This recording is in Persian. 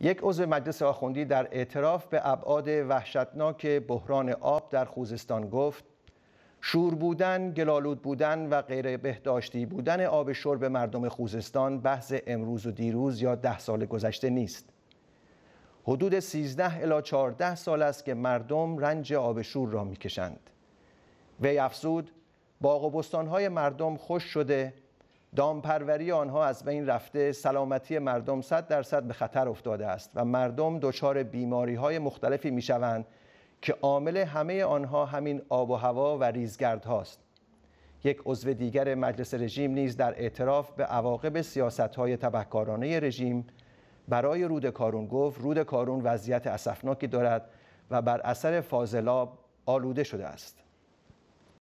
یک عضو مجلس آخوندی در اعتراف به ابعاد وحشتناک بحران آب در خوزستان گفت شور بودن، گلالود بودن و غیر بهداشتی بودن آب شرب مردم خوزستان بحث امروز و دیروز یا ده سال گذشته نیست. حدود 13 الی 14 سال است که مردم رنج آب شور را میکشند. وی افزود باغ و بستانهای مردم خوش شده دامپروری آنها از بین رفته سلامتی مردم صد درصد به خطر افتاده است و مردم دچار بیماری های مختلفی می شوند که عامل همه آنها همین آب و هوا و ریزگرد هاست یک عضو دیگر مجلس رژیم نیز در اعتراف به عواقب سیاست های تبهکارانه رژیم برای رود کارون گفت رود کارون وضعیت اسفناکی دارد و بر اثر فاضلاب آلوده شده است